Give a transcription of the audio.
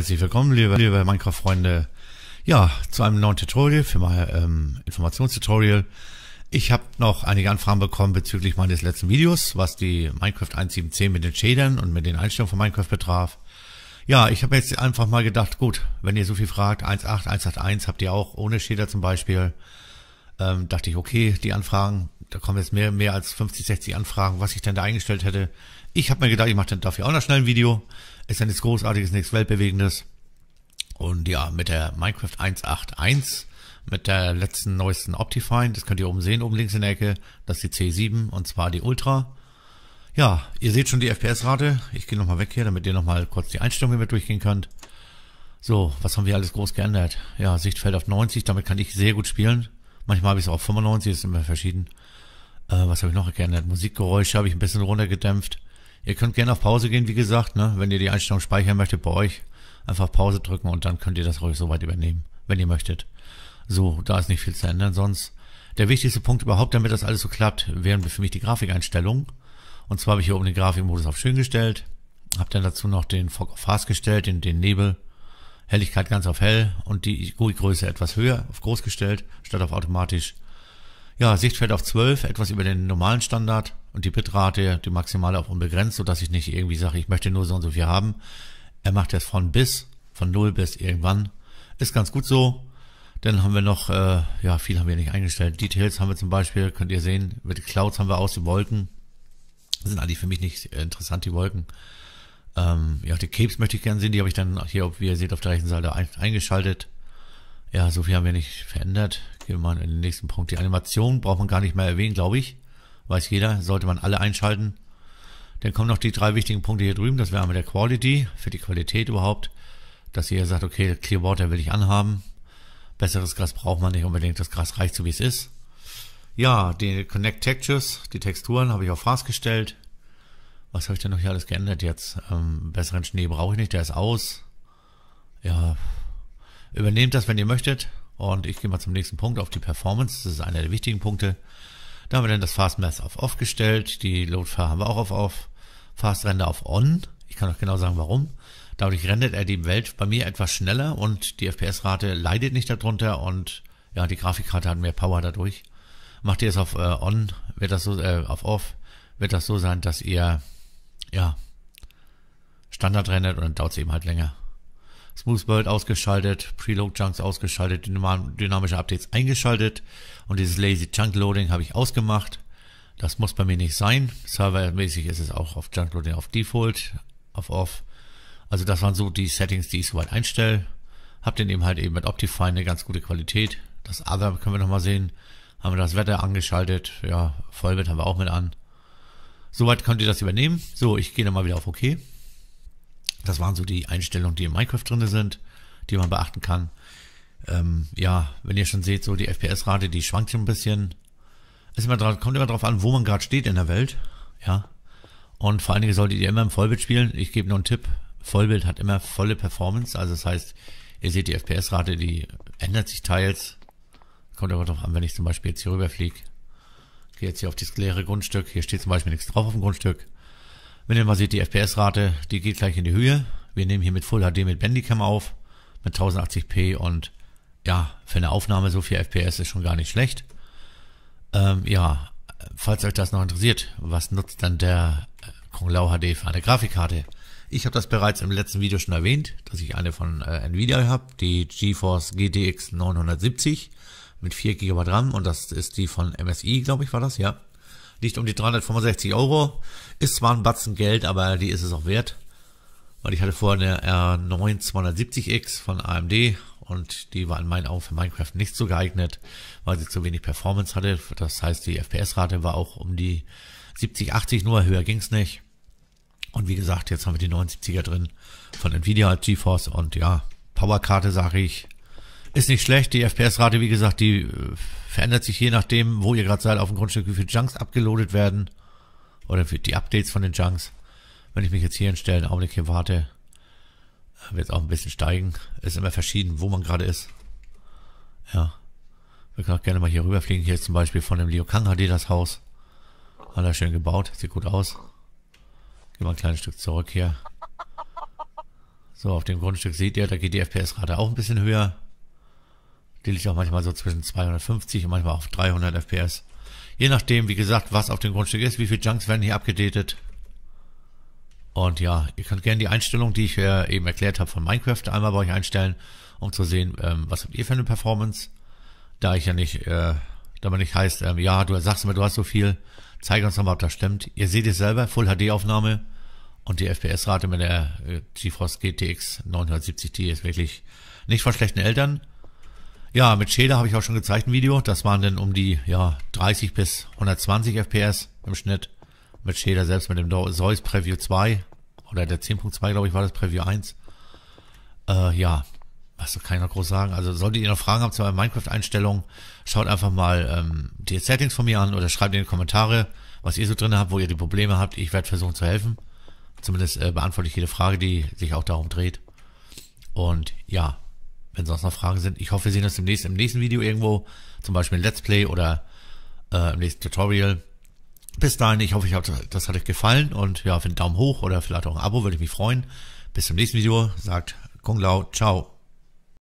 herzlich willkommen, liebe, liebe Minecraft-Freunde. Ja, zu einem neuen Tutorial, für mein ähm, Informationstutorial. Ich habe noch einige Anfragen bekommen bezüglich meines letzten Videos, was die Minecraft 1.7.10 mit den Shadern und mit den Einstellungen von Minecraft betraf. Ja, ich habe jetzt einfach mal gedacht, gut, wenn ihr so viel fragt, 1.8, 1.8.1 habt ihr auch ohne Shader zum Beispiel. Ähm, dachte ich, okay, die Anfragen da kommen jetzt mehr, mehr als 50, 60 Anfragen, was ich denn da eingestellt hätte. Ich habe mir gedacht, ich mache dann dafür auch noch schnell ein Video. Ist ja nichts Großartiges, nichts Weltbewegendes. Und ja, mit der Minecraft 1.8.1, mit der letzten neuesten Optifine, das könnt ihr oben sehen, oben links in der Ecke, das ist die C7 und zwar die Ultra. Ja, ihr seht schon die FPS-Rate. Ich gehe nochmal weg hier, damit ihr nochmal kurz die Einstellungen mit durchgehen könnt. So, was haben wir alles groß geändert? Ja, Sichtfeld auf 90, damit kann ich sehr gut spielen. Manchmal habe ich es auf 95, ist immer verschieden. Äh, was habe ich noch geändert? Musikgeräusche habe ich ein bisschen runtergedämpft. Ihr könnt gerne auf Pause gehen, wie gesagt, ne? wenn ihr die Einstellung speichern möchtet bei euch. Einfach Pause drücken und dann könnt ihr das ruhig soweit übernehmen, wenn ihr möchtet. So, da ist nicht viel zu ändern sonst. Der wichtigste Punkt überhaupt, damit das alles so klappt, wären für mich die Grafikeinstellungen. Und zwar habe ich hier oben den Grafikmodus auf schön gestellt, habe dann dazu noch den Fog auf Fast gestellt, den, den Nebel, Helligkeit ganz auf hell und die GUI-Größe etwas höher auf groß gestellt, statt auf automatisch. Ja, Sichtfeld auf 12, etwas über den normalen Standard und die Bitrate, die maximale auf unbegrenzt, sodass ich nicht irgendwie sage, ich möchte nur so und so viel haben. Er macht das von bis, von 0 bis irgendwann. Ist ganz gut so. Dann haben wir noch, äh, ja, viel haben wir nicht eingestellt. Details haben wir zum Beispiel, könnt ihr sehen, mit Clouds haben wir aus, die Wolken. Das sind eigentlich für mich nicht interessant, die Wolken. Ähm, ja, die Capes möchte ich gerne sehen, die habe ich dann hier, wie ihr seht, auf der rechten Seite eingeschaltet. Ja, so viel haben wir nicht verändert. Gehen wir mal in den nächsten Punkt. Die Animation braucht man gar nicht mehr erwähnen, glaube ich. Weiß jeder, sollte man alle einschalten. Dann kommen noch die drei wichtigen Punkte hier drüben. Das wäre einmal der Quality, für die Qualität überhaupt. Dass ihr sagt, okay, Clear Water will ich anhaben. Besseres Gras braucht man nicht unbedingt. Das Gras reicht so, wie es ist. Ja, die Connect Textures, die Texturen habe ich auf Fast gestellt. Was habe ich denn noch hier alles geändert jetzt? Ähm, besseren Schnee brauche ich nicht, der ist aus. Ja, übernehmt das, wenn ihr möchtet. Und ich gehe mal zum nächsten Punkt auf die Performance. Das ist einer der wichtigen Punkte. Da haben wir dann das Fast Math auf Off gestellt. Die Load Loadfar haben wir auch auf Off. Fast Render auf On. Ich kann auch genau sagen, warum. Dadurch rendert er die Welt bei mir etwas schneller und die FPS-Rate leidet nicht darunter und ja, die Grafikkarte hat mehr Power dadurch. Macht ihr es auf äh, On, wird das so, äh, auf Off, wird das so sein, dass ihr, ja, Standard rendert und dann dauert es eben halt länger. Smooth World ausgeschaltet, Preload Chunks ausgeschaltet, dynamische Updates eingeschaltet und dieses Lazy Chunk Loading habe ich ausgemacht. Das muss bei mir nicht sein. Servermäßig ist es auch auf Chunk Loading auf Default, auf Off. Also das waren so die Settings, die ich soweit einstelle. Hab dann eben halt eben mit Optifine eine ganz gute Qualität. Das Other können wir nochmal sehen. Haben wir das Wetter angeschaltet. Ja, Vollbild haben wir auch mit an. Soweit könnt ihr das übernehmen. So, ich gehe nochmal wieder auf OK. Das waren so die Einstellungen, die in Minecraft drin sind, die man beachten kann. Ähm, ja, wenn ihr schon seht, so die FPS-Rate, die schwankt schon ein bisschen. Es kommt immer drauf an, wo man gerade steht in der Welt. Ja. Und vor allen Dingen solltet ihr immer im Vollbild spielen. Ich gebe nur einen Tipp. Vollbild hat immer volle Performance. Also das heißt, ihr seht die FPS-Rate, die ändert sich teils. Kommt aber drauf an, wenn ich zum Beispiel jetzt hier rüberfliege. Gehe jetzt hier auf das leere Grundstück. Hier steht zum Beispiel nichts drauf auf dem Grundstück. Wenn ihr mal seht, die FPS-Rate, die geht gleich in die Höhe. Wir nehmen hier mit Full HD mit Bandicam auf, mit 1080p und ja, für eine Aufnahme so viel FPS ist schon gar nicht schlecht. Ähm, ja, falls euch das noch interessiert, was nutzt dann der äh, Kung Lao HD für eine Grafikkarte? Ich habe das bereits im letzten Video schon erwähnt, dass ich eine von äh, Nvidia habe, die GeForce GTX 970 mit 4 GB RAM und das ist die von MSI, glaube ich, war das, ja liegt um die 365 Euro. Ist zwar ein Batzen Geld, aber die ist es auch wert. Weil ich hatte vorher eine r 9 270 x von AMD und die war in meinen Augen für Minecraft nicht so geeignet, weil sie zu wenig Performance hatte. Das heißt, die FPS-Rate war auch um die 70, 80 nur, höher ging's nicht. Und wie gesagt, jetzt haben wir die 79er drin von Nvidia GeForce und ja, Powerkarte sage ich, ist nicht schlecht. Die FPS-Rate, wie gesagt, die äh, verändert sich je nachdem, wo ihr gerade seid auf dem Grundstück, wie viele Junks abgeloadet werden. Oder für die Updates von den Junks. Wenn ich mich jetzt hier hinstelle, einen Augenblick hier warte, äh, wird es auch ein bisschen steigen. Ist immer verschieden, wo man gerade ist. Ja. Wir können auch gerne mal hier rüberfliegen. Hier ist zum Beispiel von dem Leo Kang HD das Haus. Hat er schön gebaut. Sieht gut aus. Gehen wir ein kleines Stück zurück hier. So, auf dem Grundstück seht ihr, da geht die FPS-Rate auch ein bisschen höher. Die liegt auch manchmal so zwischen 250 und manchmal auf 300 FPS. Je nachdem, wie gesagt, was auf dem Grundstück ist, wie viele Junks werden hier abgedatet. Und ja, ihr könnt gerne die Einstellung, die ich ja eben erklärt habe von Minecraft, einmal bei euch einstellen, um zu sehen, ähm, was habt ihr für eine Performance. Da ich ja nicht, äh, da man nicht heißt, ähm, ja, du sagst immer, du hast so viel, zeig uns nochmal, ob das stimmt. Ihr seht es selber, Full HD Aufnahme und die FPS-Rate mit der äh, GeForce GTX 970 Ti ist wirklich nicht von schlechten Eltern. Ja, mit Shader habe ich auch schon gezeigt ein Video. Das waren dann um die ja, 30 bis 120 FPS im Schnitt. Mit Shader selbst mit dem Zeus Preview 2 oder der 10.2 glaube ich war das Preview 1. Äh, ja, was kann ich noch groß sagen? Also solltet ihr noch Fragen haben zu euren Minecraft-Einstellungen, schaut einfach mal ähm, die Settings von mir an oder schreibt in die Kommentare, was ihr so drin habt, wo ihr die Probleme habt. Ich werde versuchen zu helfen. Zumindest äh, beantworte ich jede Frage, die sich auch darum dreht. Und ja, wenn sonst noch Fragen sind. Ich hoffe, wir sehen uns demnächst im nächsten Video irgendwo, zum Beispiel im Let's Play oder äh, im nächsten Tutorial. Bis dahin, ich hoffe, ich hab, das hat euch gefallen und ja, für einen Daumen hoch oder vielleicht auch ein Abo, würde ich mich freuen. Bis zum nächsten Video, sagt Kung Lao, ciao.